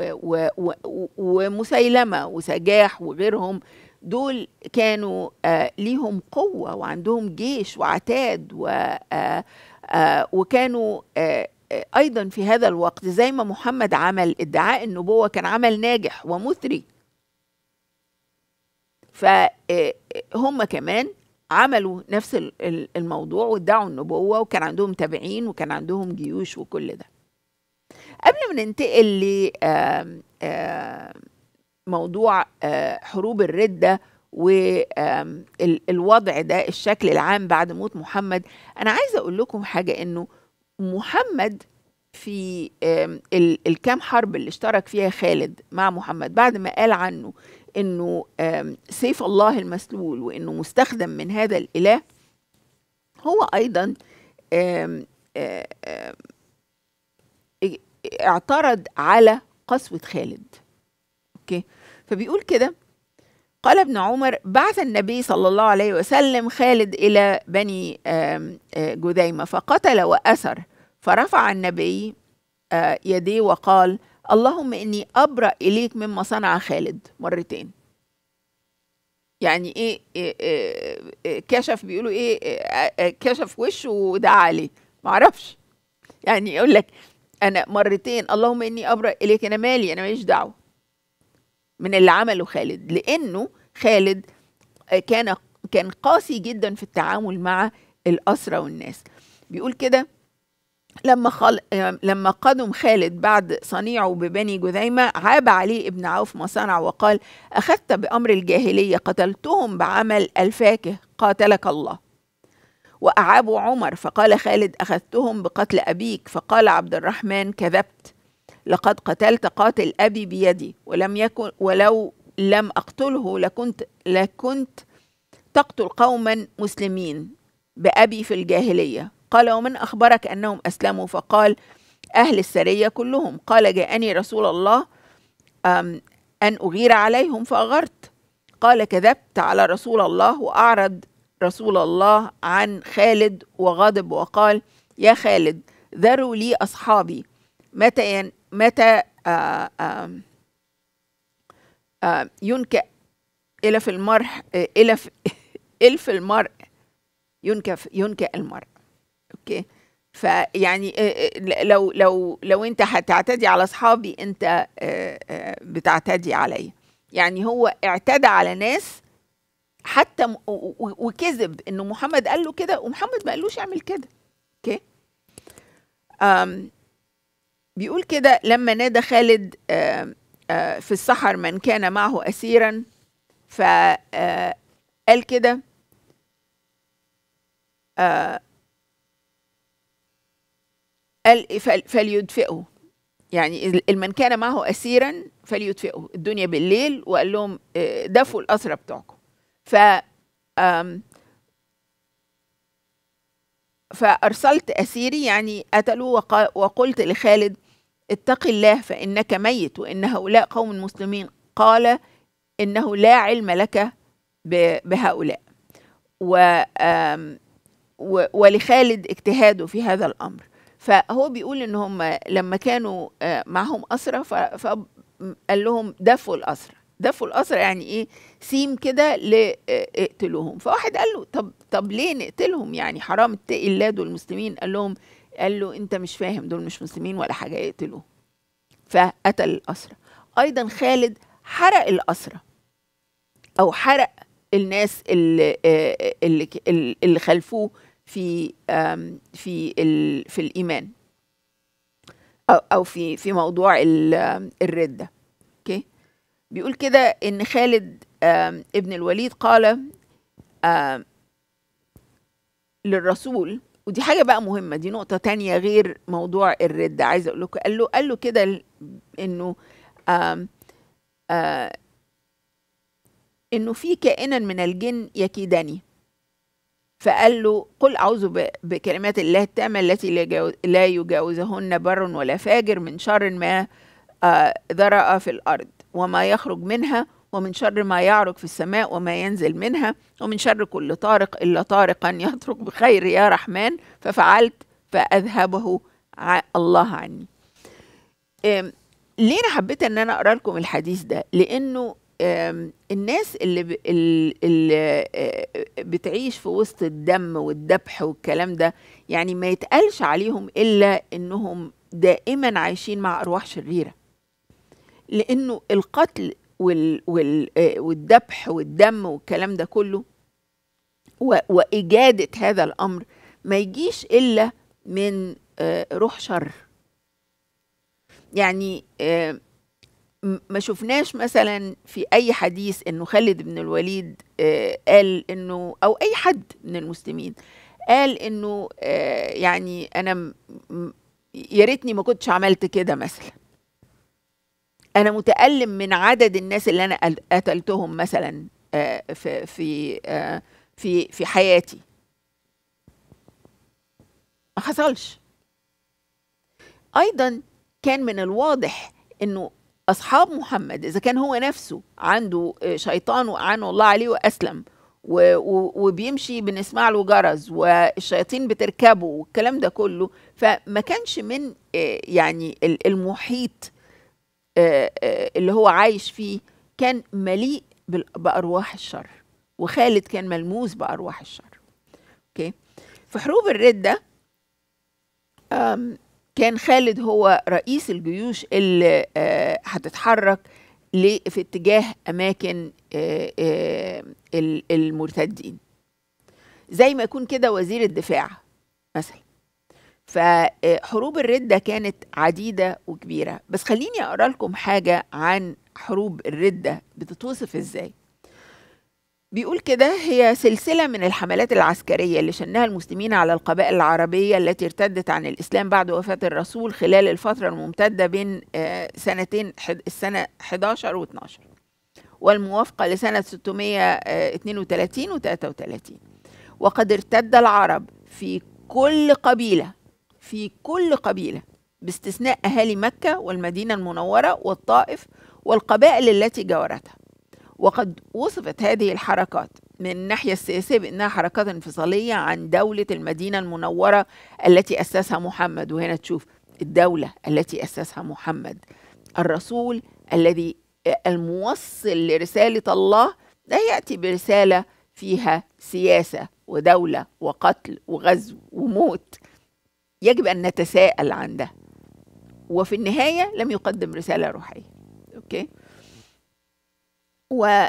و ومسيلمة وسجاح وغيرهم دول كانوا آه، ليهم قوة وعندهم جيش وعتاد و آه، آه، وكانوا أيضا في هذا الوقت زي ما محمد عمل ادعاء النبوة كان عمل ناجح ومثري فهم كمان عملوا نفس الموضوع وادعوا النبوة وكان عندهم تابعين وكان عندهم جيوش وكل ده قبل ما ننتقل ل موضوع آه، حروب الردة والوضع ده الشكل العام بعد موت محمد أنا عايزة أقول لكم حاجة إنه محمد في الكام حرب اللي اشترك فيها خالد مع محمد بعد ما قال عنه إنه سيف الله المسلول وإنه مستخدم من هذا الإله هو أيضا اعترض على قسوة خالد اوكي فبيقول كده قال ابن عمر بعث النبي صلى الله عليه وسلم خالد إلى بني جذيمة فقتل وأسر فرفع النبي يديه وقال اللهم إني أبرأ إليك مما صنع خالد مرتين يعني إيه, إيه, إيه, إيه، كشف بيقولوا إيه, إيه، كشف وشه ودعا عليه معرفش يعني يقول لك أنا مرتين اللهم إني أبرأ إليك أنا مالي أنا ماليش دعوة من اللي عمله خالد لانه خالد آه، كان كان قاسي جدا في التعامل مع الاسرى والناس بيقول كده لما خل... لما قدم خالد بعد صنيعه ببني جذيمة عاب عليه ابن عوف ما صنع وقال أخذت بأمر الجاهلية قتلتهم بعمل الفاكه قاتلك الله وأعابوا عمر فقال خالد أخذتهم بقتل أبيك فقال عبد الرحمن كذبت لقد قتلت قاتل أبي بيدي ولم يكن ولو لم أقتله لكنت لكنت تقتل قوما مسلمين بأبي في الجاهلية قال ومن أخبرك أنهم أسلموا فقال أهل السرية كلهم قال جاءني رسول الله أن أغير عليهم فأغرت قال كذبت على رسول الله وأعرض رسول الله عن خالد وغضب وقال يا خالد ذروا لي أصحابي متى متى آه، آه، ينكأ إلف المرح إلف إلف المرء ينكف ينكأ المرء أوكي فيعني آه، لو لو لو أنت هتعتدي على أصحابي أنت بتعتدي عليا يعني هو اعتدى على ناس حتى وكذب انه محمد قال له كده ومحمد ما قالوش اعمل كده اوكي بيقول كده لما نادى خالد آه، آه، في السحر من كان معه أسيرا فقال آه، كده قال فليدفئه يعني المن كان معه أسيرا فليدفئه الدنيا بالليل وقال لهم دفوا الأسرى بتوعكم ف فأرسلت أسيري يعني قتلوه وقلت لخالد اتق الله فإنك ميت وإن هؤلاء قوم مسلمين قال إنه لا علم لك بهؤلاء و ولخالد اجتهاده في هذا الأمر فهو بيقول إن هم لما كانوا آه، معهم أسرى فقال لهم دفوا الأسرى دفوا الأسرى يعني إيه سيم كده لاقتلوهم آه، فواحد قال له طب طب ليه نقتلهم يعني حرام اتقي الله دول المسلمين قال لهم قال له انت مش فاهم دول مش مسلمين ولا حاجه يقتلوه فقتل الاسرى ايضا خالد حرق الاسرى او حرق الناس اللي آه، اللي, اللي خلفوه في في في الايمان او او في في موضوع الرده اوكي بيقول كده ان خالد ابن الوليد قال للرسول ودي حاجه بقى مهمه دي نقطه تانية غير موضوع الرد عايزه اقول لكم قال له قال له كده انه آم آم انه في كائنا من الجن يكيدني فقال له قل اعوذ بكلمات الله التامه التي لا يجاوزهن بر ولا فاجر من شر ما ذرأ في الارض وما يخرج منها ومن شر ما يعرج في السماء وما ينزل منها ومن شر كل طارق إلا طارقا يترك بخير يا رحمن ففعلت فأذهبه الله عني ليه أنا حبيت أن أنا أقرأ لكم الحديث ده لأنه الناس اللي, اللي بتعيش في وسط الدم والذبح والكلام ده يعني ما يتقالش عليهم إلا أنهم دائما عايشين مع أرواح شريرة لأنه القتل وال وال آه، والذبح والدم والكلام ده كله وإجادة هذا الأمر ما يجيش إلا من آه، روح شر يعني آه، ما شفناش مثلا في أي حديث إنه خالد بن الوليد قال إنه أو أي حد من المسلمين قال إنه يعني أنا يا ريتني ما كنتش عملت كده مثلا انا متالم من عدد الناس اللي انا قتلتهم مثلا آه، في في آه، في في حياتي ما حصلش ايضا كان من الواضح انه اصحاب محمد اذا كان هو نفسه عنده آه، شيطان وعنه الله عليه واسلم وبيمشي بنسمع له جرز والشياطين بتركبه والكلام ده كله فما كانش من يعني المحيط آه، آه، اللي هو عايش فيه كان مليء بأرواح الشر وخالد كان ملموس بأرواح الشر أوكي في حروب الردة كان خالد هو رئيس الجيوش اللي آه، هتتحرك في اتجاه أماكن المرتدين زي ما يكون كده وزير الدفاع مثلا فحروب الردة كانت عديدة وكبيرة بس خليني أقرأ لكم حاجة عن حروب الردة بتتوصف إزاي بيقول كده هي سلسلة من الحملات العسكرية اللي شنها المسلمين على القبائل العربية التي ارتدت عن الإسلام بعد وفاة الرسول خلال الفترة الممتدة بين آه، سنتين السنة 11 و 12 والموافقة لسنة 632 و 33 وقد ارتد العرب في كل قبيلة في كل قبيلة باستثناء أهالي مكة والمدينة المنورة والطائف والقبائل التي جاورتها وقد وصفت هذه الحركات من الناحية السياسية بأنها حركات انفصالية عن دولة المدينة المنورة التي أسسها محمد وهنا تشوف الدولة التي أسسها محمد الرسول الذي الموصل لرسالة الله لا يأتي برسالة فيها سياسة ودولة وقتل وغزو وموت يجب أن نتساءل عن ده وفي النهاية لم يقدم رسالة روحية أوكي و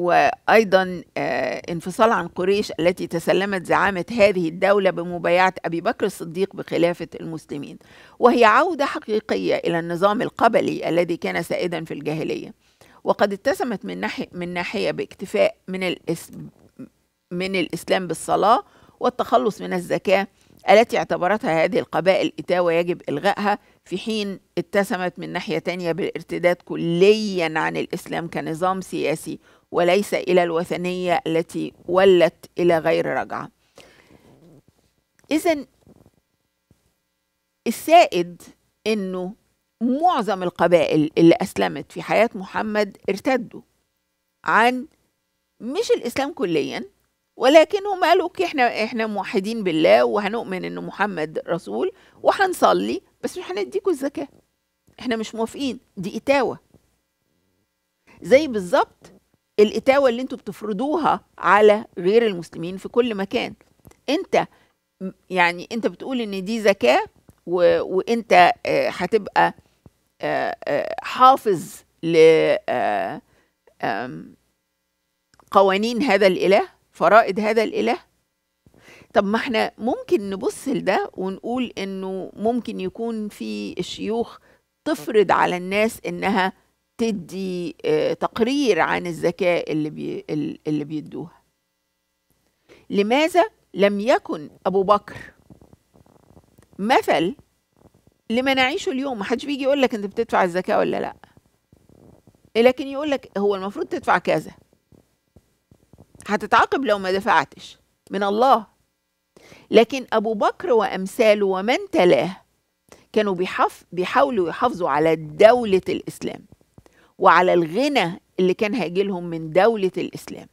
وأيضا آه، انفصال عن قريش التي تسلمت زعامة هذه الدولة بمبايعة أبي بكر الصديق بخلافة المسلمين وهي عودة حقيقية إلى النظام القبلي الذي كان سائدا في الجاهلية وقد اتسمت من ناحية, من ناحية باكتفاء من, الإس من الإسلام بالصلاة والتخلص من الزكاة التي اعتبرتها هذه القبائل إتاوة يجب إلغائها في حين اتسمت من ناحية تانية بالارتداد كليا عن الإسلام كنظام سياسي وليس إلى الوثنية التي ولت إلى غير رجعة إذا السائد أنه معظم القبائل اللي أسلمت في حياة محمد ارتدوا عن مش الإسلام كليا ولكن هم قالوا اوكي احنا احنا موحدين بالله وهنؤمن ان محمد رسول وهنصلي بس مش هنديكوا الزكاه احنا مش موافقين دي اتاوه زي بالظبط الاتاوه اللي انتوا بتفرضوها على غير المسلمين في كل مكان انت يعني انت بتقول ان دي زكاه و... وانت آه، هتبقى آه، آه، حافظ ل قوانين هذا الاله فرائض هذا الإله طب ما احنا ممكن نبص لده ونقول انه ممكن يكون في الشيوخ تفرض على الناس انها تدي آه، تقرير عن الزكاة اللي, بي اللي بيدوها لماذا لم يكن أبو بكر مثل لما نعيشه اليوم ما حدش بيجي يقول لك انت بتدفع الزكاة ولا لا لكن يقول لك هو المفروض تدفع كذا هتتعاقب لو ما دفعتش من الله لكن أبو بكر وأمثاله ومن تلاه كانوا بيحف بيحاولوا يحافظوا على دولة الإسلام وعلى الغنى اللي كان هيجيلهم من دولة الإسلام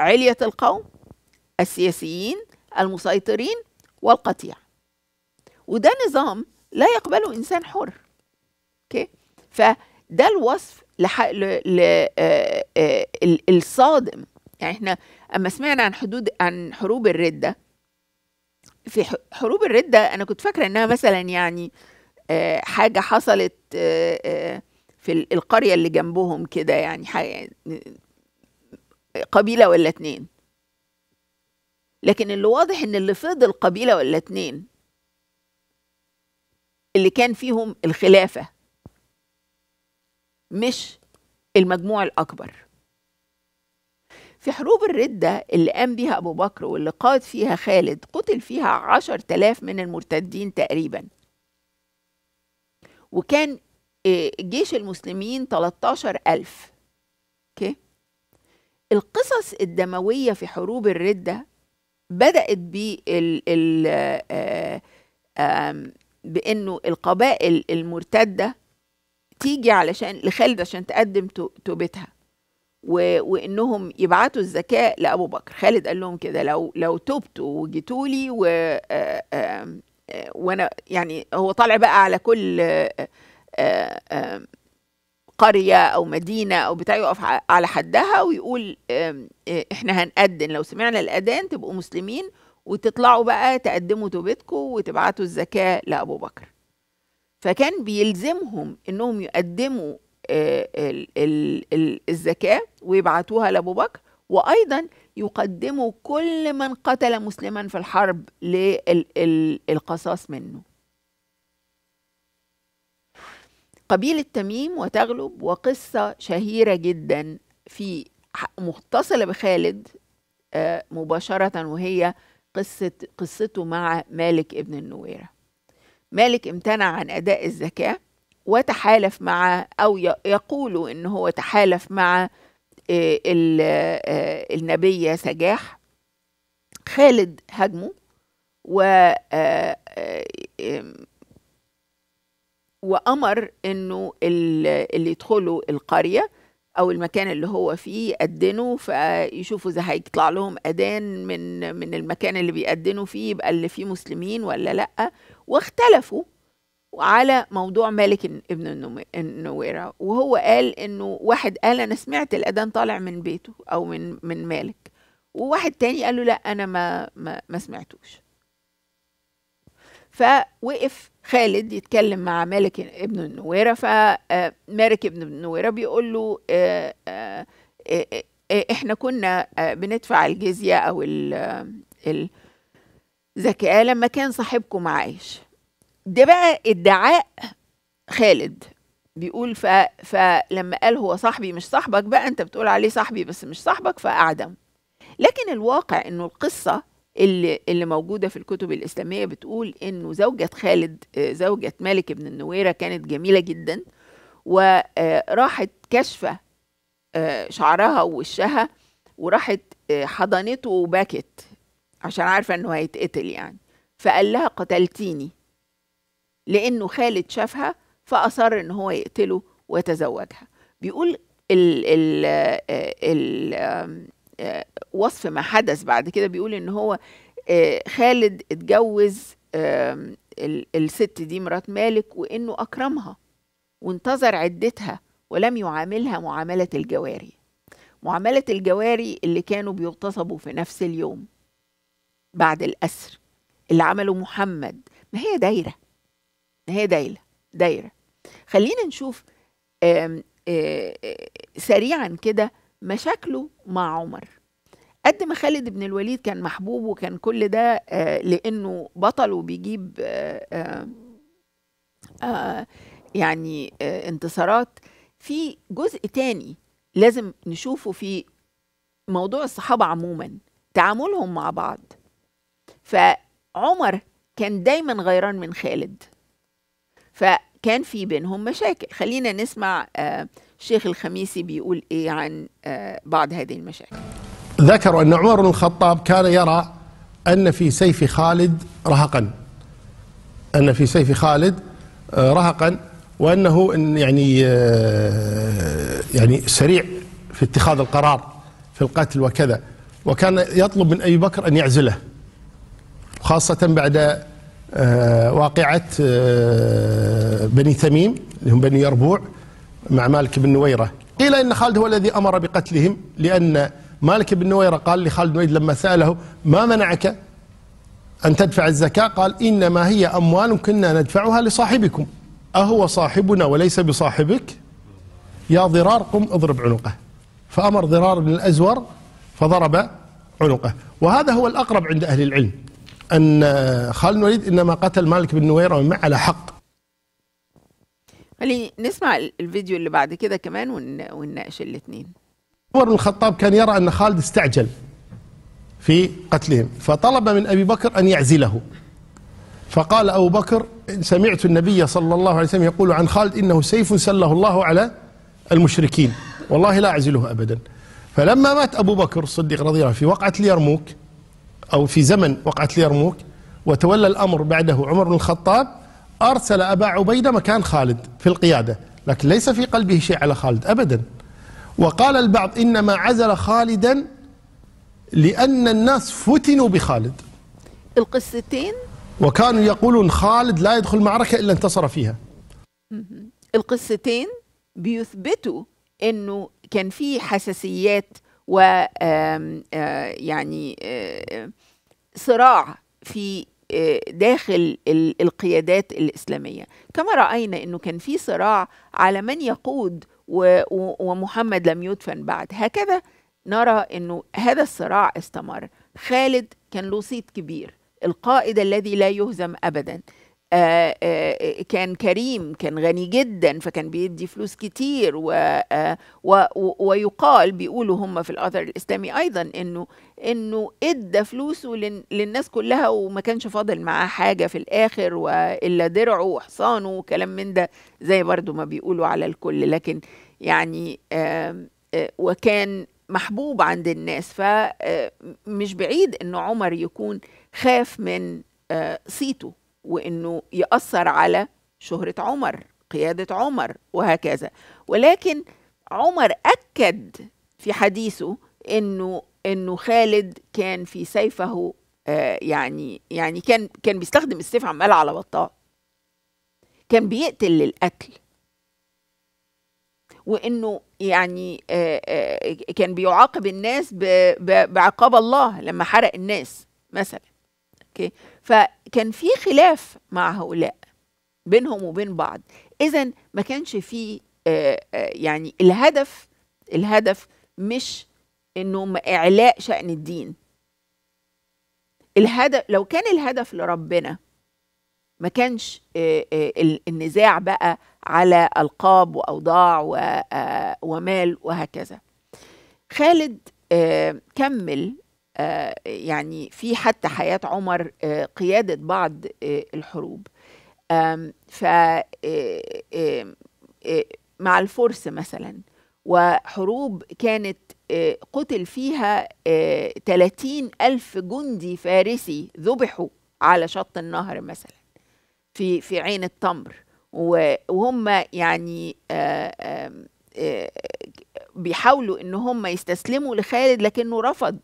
علية القوم السياسيين المسيطرين والقطيع وده نظام لا يقبله إنسان حر اوكي فده الوصف لحق ل... ل... آه، آه، الصادم يعني احنا اما سمعنا عن حدود عن حروب الردة في حروب الردة انا كنت فاكرة انها مثلا يعني آه، حاجة حصلت في القرية اللي جنبهم كده يعني قبيلة ولا اتنين لكن اللي واضح ان اللي فضل قبيلة ولا اتنين اللي كان فيهم الخلافة مش المجموع الأكبر في حروب الردة اللي قام بيها أبو بكر واللي قاد فيها خالد قتل فيها عشر تلاف من المرتدين تقريبا وكان آه، جيش المسلمين 13 ألف القصص الدموية في حروب الردة بدأت بال آه، بأنه القبائل المرتدة تيجي علشان لخالد عشان تقدم توبتها و... وانهم يبعتوا الذكاء لابو بكر خالد قال لهم كده لو لو توبتوا وجيتوا لي و... آه، آه، وانا يعني هو طالع بقى على كل آه، قرية أو مدينة أو بتاع يقف على حدها ويقول إحنا هنأذن لو سمعنا الأذان تبقوا مسلمين وتطلعوا بقى تقدموا توبتكم وتبعتوا الزكاة لأبو بكر فكان بيلزمهم انهم يقدموا آه، الزكاه ويبعتوها لابو بكر وايضا يقدموا كل من قتل مسلما في الحرب للقصاص منه قبيلة تميم وتغلب وقصة شهيرة جدا في متصلة بخالد آه، مباشرة وهي قصة قصته مع مالك ابن النويره مالك امتنع عن أداء الزكاة وتحالف مع أو يقول إن هو تحالف مع آه، آه، النبي سجاح خالد هاجمه و آه، وأمر إنه اللي يدخلوا القرية أو المكان اللي هو فيه يأدنوا فيشوفوا إذا هيطلع لهم أذان من من المكان اللي بيأدنوا فيه يبقى اللي فيه مسلمين ولا لأ واختلفوا على موضوع مالك ابن النويرة وهو قال انه واحد قال انا سمعت الاذان طالع من بيته او من من مالك وواحد تاني قال له لا انا ما ما, ما سمعتوش فوقف خالد يتكلم مع مالك ابن النويرة فمالك آه، ابن النويرة بيقول له اه اه اه, آه، احنا كنا آه، بندفع الجزية او ال ال زكاه لما كان صاحبكم عايش ده بقى ادعاء خالد بيقول ف... فلما قال هو صاحبي مش صاحبك بقى انت بتقول عليه صاحبي بس مش صاحبك فاعدم لكن الواقع انه القصه اللي اللي موجوده في الكتب الاسلاميه بتقول انه زوجة خالد زوجة مالك بن النويره كانت جميله جدا وراحت كشفه شعرها ووشها وراحت حضنته وبكت عشان عارفة إنه هيتقتل يعني فقال لها قتلتيني لأنه خالد شافها فأصر إن هو يقتله ويتزوجها بيقول ال ال آه، ال آه، وصف ما حدث بعد كده بيقول إن هو آه، خالد اتجوز الست دي مرات مالك وإنه أكرمها وانتظر عدتها ولم يعاملها معاملة الجواري معاملة الجواري اللي كانوا بيغتصبوا في نفس اليوم بعد الأسر اللي عمله محمد ما هي دايرة ما هي دايرة دايرة خلينا نشوف سريعا كده مشاكله مع عمر قد ما خالد بن الوليد كان محبوب وكان كل ده لأنه بطل وبيجيب يعني انتصارات في جزء تاني لازم نشوفه في موضوع الصحابة عموما تعاملهم مع بعض فعمر كان دايما غيران من خالد فكان في بينهم مشاكل خلينا نسمع آه، الشيخ الخميسي بيقول ايه عن آه، بعض هذه المشاكل ذكروا ان عمر بن الخطاب كان يرى ان في سيف خالد رهقا ان في سيف خالد آه، رهقا وانه يعني يعني سريع في اتخاذ القرار في القتل وكذا وكان يطلب من ابي بكر ان يعزله خاصة بعد آه، واقعة آه، بني تميم اللي هم بني يربوع مع مالك بن نويرة قيل إن خالد هو الذي أمر بقتلهم لأن مالك بن نويرة قال لخالد بن لما سأله ما منعك أن تدفع الزكاة قال إنما هي أموال كنا ندفعها لصاحبكم أهو صاحبنا وليس بصاحبك يا ضرار قم اضرب عنقه فأمر ضرار بن الأزور فضرب عنقه وهذا هو الأقرب عند أهل العلم أن خالد بن الوليد إنما قتل مالك بن نوير ومن على حق خلينا نسمع الفيديو اللي بعد كده كمان ونناقش الاثنين عمر بن الخطاب كان يرى أن خالد استعجل في قتلهم فطلب من أبي بكر أن يعزله فقال أبو بكر سمعت النبي صلى الله عليه وسلم يقول عن خالد إنه سيف سله الله على المشركين والله لا أعزله أبدا فلما مات أبو بكر الصديق رضي الله عنه في وقعة اليرموك أو في زمن وقعة اليرموك وتولى الأمر بعده عمر بن الخطاب أرسل أبا عبيدة مكان خالد في القيادة لكن ليس في قلبه شيء على خالد أبدا وقال البعض إنما عزل خالدا لأن الناس فتنوا بخالد القصتين وكانوا يقولون خالد لا يدخل معركة إلا انتصر فيها القصتين بيثبتوا أنه كان في حساسيات و يعني صراع في داخل القيادات الإسلامية كما رأينا أنه كان في صراع على من يقود ومحمد لم يدفن بعد هكذا نرى أنه هذا الصراع استمر خالد كان له صيت كبير القائد الذي لا يهزم أبداً آه، آه، كان كريم كان غني جدا فكان بيدي فلوس كتير و آه، و ويقال بيقولوا هم في الاثر الاسلامي ايضا انه انه ادى فلوسه للناس كلها وما كانش فاضل معاه حاجه في الاخر والا درعه وحصانه وكلام من ده زي برضو ما بيقولوا على الكل لكن يعني وكان محبوب عند الناس فمش بعيد انه عمر يكون خاف من صيته وانه ياثر على شهره عمر قياده عمر وهكذا ولكن عمر اكد في حديثه انه انه خالد كان في سيفه آه يعني يعني كان كان بيستخدم السيف عمال على بطال كان بيقتل للقتل وانه يعني آه آه كان بيعاقب الناس بعقاب الله لما حرق الناس مثلا اوكي فكان في خلاف مع هؤلاء بينهم وبين بعض اذا ما كانش في آه، آه، يعني الهدف الهدف مش انه اعلاء شان الدين الهدف لو كان الهدف لربنا ما كانش آه، النزاع بقى على القاب واوضاع ومال وهكذا خالد كمل آه، يعني في حتى حياة عمر آه، قيادة بعض آه، الحروب ف مع الفرس مثلا وحروب كانت قتل فيها 30 ألف جندي فارسي ذبحوا على شط النهر مثلا في في عين التمر وهم يعني بيحاولوا ان هم يستسلموا لخالد لكنه رفض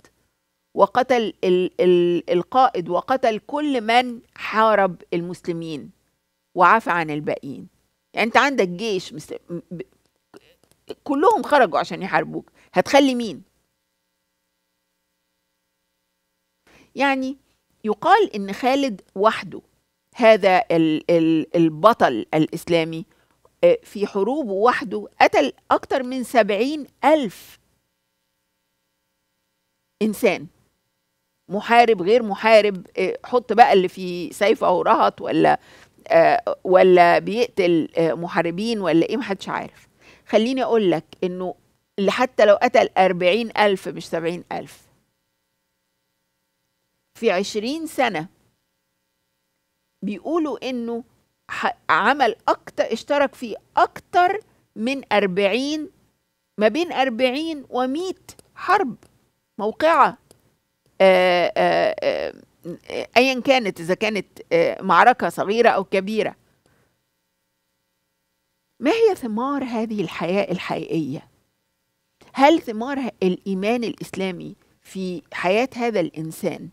وقتل ال ال القائد وقتل كل من حارب المسلمين وعفى عن الباقيين يعني انت عندك جيش كلهم خرجوا عشان يحاربوك هتخلي مين يعني يقال ان خالد وحده هذا ال ال البطل الاسلامي آه، في حروبه وحده قتل اكتر من سبعين الف انسان محارب غير محارب آه، حط بقى اللي في سيف او رهط ولا آه، ولا بيقتل آه، محاربين ولا ايه محدش عارف خليني اقول لك انه اللي حتى لو قتل أربعين ألف مش سبعين ألف في عشرين سنة بيقولوا إنه عمل أكتر اشترك في أكتر من أربعين ما بين أربعين ومية حرب موقعة آه، آه، آه، ايا كانت اذا كانت معركه صغيره او كبيره ما هي ثمار هذه الحياه الحقيقيه هل ثمار الايمان الاسلامي في حياه هذا الانسان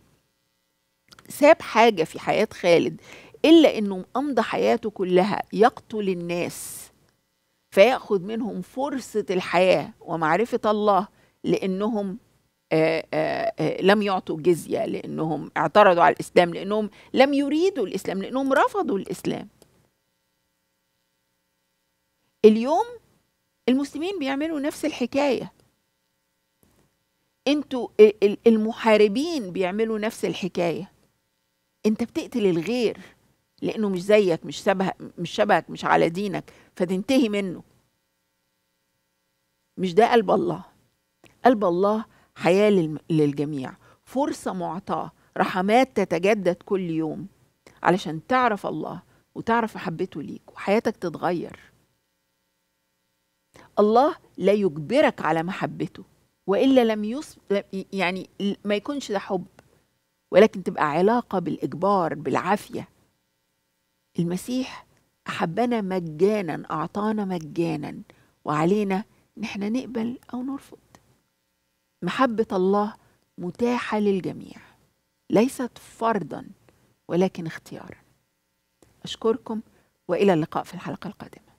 ساب حاجه في حياه خالد الا انه امضى حياته كلها يقتل الناس فياخذ منهم فرصه الحياه ومعرفه الله لانهم آه، آه، آه، لم يعطوا جزية لأنهم اعترضوا على الإسلام لأنهم لم يريدوا الإسلام لأنهم رفضوا الإسلام اليوم المسلمين بيعملوا نفس الحكاية انتوا المحاربين بيعملوا نفس الحكاية انت بتقتل الغير لانه مش زيك مش شبهك مش شبهك مش على دينك فتنتهي منه مش ده قلب الله قلب الله حياه للجميع فرصه معطاه رحمات تتجدد كل يوم علشان تعرف الله وتعرف محبته ليك وحياتك تتغير الله لا يجبرك على محبته والا لم يص... يعني ما يكونش ده حب ولكن تبقى علاقه بالاجبار بالعافيه المسيح احبنا مجانا اعطانا مجانا وعلينا ان احنا نقبل او نرفض محبة الله متاحة للجميع ليست فرضا ولكن اختيارا أشكركم وإلى اللقاء في الحلقة القادمة